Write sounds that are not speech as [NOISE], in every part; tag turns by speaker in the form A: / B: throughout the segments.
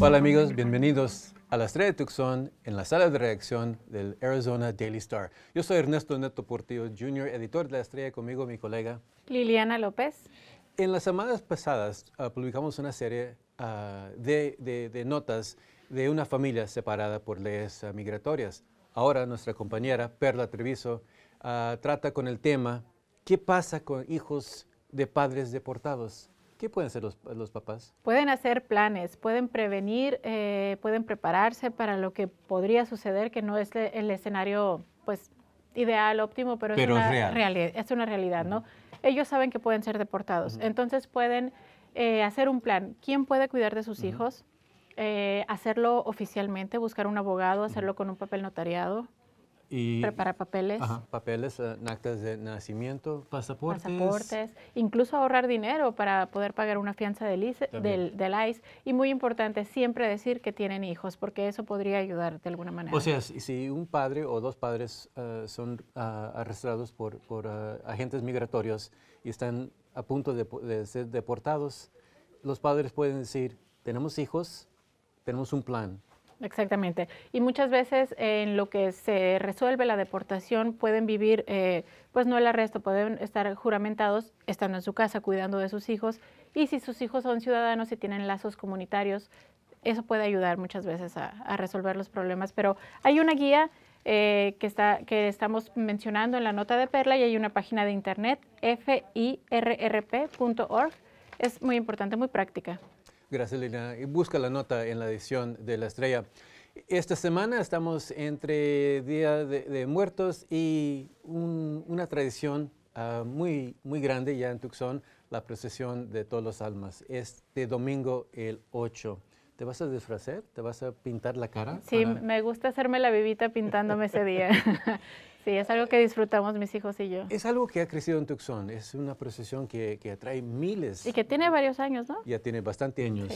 A: Hola amigos, bienvenidos a la estrella de Tucson en la sala de reacción del Arizona Daily Star. Yo soy Ernesto Neto Portillo Jr., editor de la estrella, conmigo mi colega
B: Liliana López.
A: En las semanas pasadas ah, publicamos una serie ah, de, notas de una familia separada por leyes ah, migratorias. Ahora nuestra compañera Perla Treviso trata con el tema ¿qué pasa con hijos de padres deportados. ¿Qué pueden hacer los, papás?
B: Pueden hacer planes, pueden prevenir, eh, pueden prepararse para lo que podría suceder, que no es el escenario pues, ideal, óptimo, pero, es, una realidad, es una realidad, ¿no? Ellos saben que pueden ser deportados, entonces pueden eh, hacer un plan. ¿Quién puede cuidar de sus hijos? Eh, hacerlo oficialmente, buscar un abogado, hacerlo con un papel notariado,
A: y, Preparar papeles. papeles, eh, actas de nacimiento, pasaportes. Pasaportes,
B: incluso ahorrar dinero para poder pagar una fianza del, ICE, del, ICE. Y muy importante, siempre decir que tienen hijos, porque eso podría ayudar de alguna manera. O sea,
A: si un padre o dos padres eh, son ah, arrastrados arrestados por, por ah, agentes migratorios y están a punto de ser deportados, los padres pueden decir, tenemos hijos, tenemos un plan,
B: Exactamente. Y muchas veces en lo que se resuelve la deportación pueden vivir, eh, pues no el arresto, pueden estar juramentados, estando en su casa cuidando de sus hijos. Y si sus hijos son ciudadanos y tienen lazos comunitarios, eso puede ayudar muchas veces a, resolver los problemas. Pero hay una guía eh, que, está, que estamos mencionando en la nota de Perla y hay una página de internet, firrp.org. Es muy importante, muy práctica.
A: Gracias, Lina. busca la nota en la edición de La Estrella. Esta semana estamos entre Día de, Muertos y una tradición ah, muy, muy grande ya en Tucson, la procesión de todos los almas. Este domingo, el 8. ¿Te vas a disfrazar? ¿Te vas a pintar la cara? Sí, me
B: gusta hacerme la vivita pintándome ese día. [LAUGHS] es algo que disfrutamos mis hijos y yo. Es
A: algo que ha crecido en Tucson, es una procesión que, que atrae miles. Y
B: que tiene varios años, ¿no?
A: Ya tiene bastante años.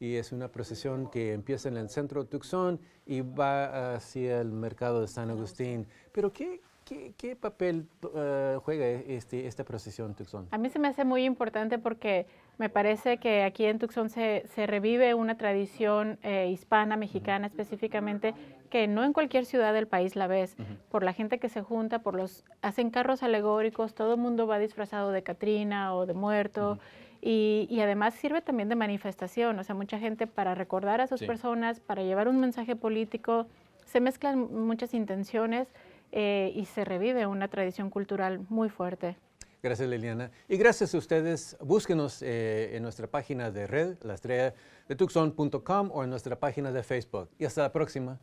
A: Y es una procesión que empieza en el centro de Tucson y va hacia el mercado de San Agustín. Pero ¿qué, ¿Qué, papel eh, juega este, esta procesión en Tucson?
B: A mí se me hace muy importante porque me parece que aquí en Tucson se, se revive una tradición eh, hispana, mexicana específicamente, que no en cualquier ciudad del país la ves, por la gente que se junta, por los hacen carros alegóricos, todo el mundo va disfrazado de Catrina o de muerto. y, además sirve también de manifestación, o sea, mucha gente para recordar a sus personas, para llevar un mensaje político, se mezclan muchas intenciones eh, y se revive una tradición cultural muy fuerte.
A: Gracias, Liliana. Y gracias a ustedes. Búsquenos eh, en nuestra página de red, la estrella de tucson.com o en nuestra página de Facebook. Y hasta la próxima.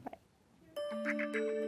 A: Thank you.